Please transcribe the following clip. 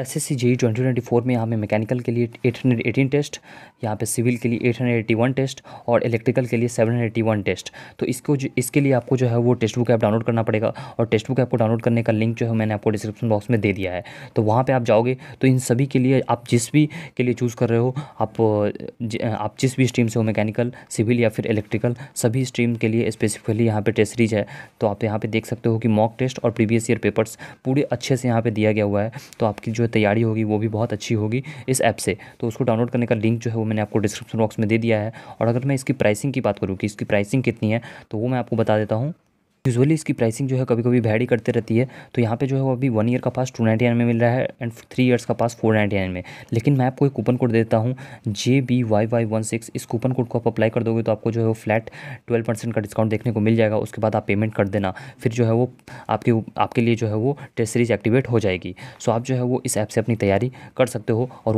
S S C G twenty twenty four में यहाँ पे मैकेनिकल के लिए एट हंड्रेड एटीन टेस्ट यहाँ पे सिविल के लिए eight hundred eighty one test और इलेक्ट्रिकल के लिए seven hundred eighty one test तो इसको जो इसके लिए आपको जो है वो टेस्ट बुक ऐप डाउनलोड करना पड़ेगा और टेस्ट बुक ऐप को डाउनलोड करने का लिंक जो है मैंने आपको डिस्क्रिप्शन बॉक्स में दे दिया है तो वहाँ पर आप जाओगे तो इन सभी के लिए आप जिस भी के लिए चूज़ कर रहे हो आप आप जिस भी स्ट्रीम से हो मैकेनिकल सिविल या फिर इलेक्ट्रिकल सभी स्ट्रीम के लिए स्पेसिफिकली यहाँ पर टेस्ट सीरीज है तो आप यहाँ पर देख सकते हो कि मॉक टेस्ट और प्रीवियस ईयर पेपर्स पूरे अच्छे से यहाँ पर दिया गया हुआ है तो आपकी जो जो तैयारी होगी वो भी बहुत अच्छी होगी इस ऐप से तो उसको डाउनलोड करने का लिंक जो है वो मैंने आपको डिस्क्रिप्शन बॉक्स में दे दिया है और अगर मैं इसकी प्राइसिंग की बात करूँ कि इसकी प्राइसिंग कितनी है तो वो मैं आपको बता देता हूँ यूजुअली इसकी प्राइसिंग जो है कभी कभी भैडी करते रहती है तो यहाँ पे जो है वो अभी वन ईयर का पास टू नाइन्टी नाइन में मिल रहा है एंड थ्री ईयर्स का पास फोर नाइन्टी नाइन में लेकिन मैं आपको एक कूपन कोड देता हूँ J B Y Y one six इस कूपन कोड को आप अप्लाई कर दोगे तो आपको जो है वो फ्लैट ट्वेल्व परसेंट का डिस्काउंट देखने को मिल जाएगा उसके बाद आप पेमेंट कर देना फिर जो है वो आपके आपके लिए जो है वो टेस्ट सीरीज एक्टिवेट हो जाएगी सो आप जो है वो इस ऐप से अपनी तैयारी कर सकते हो और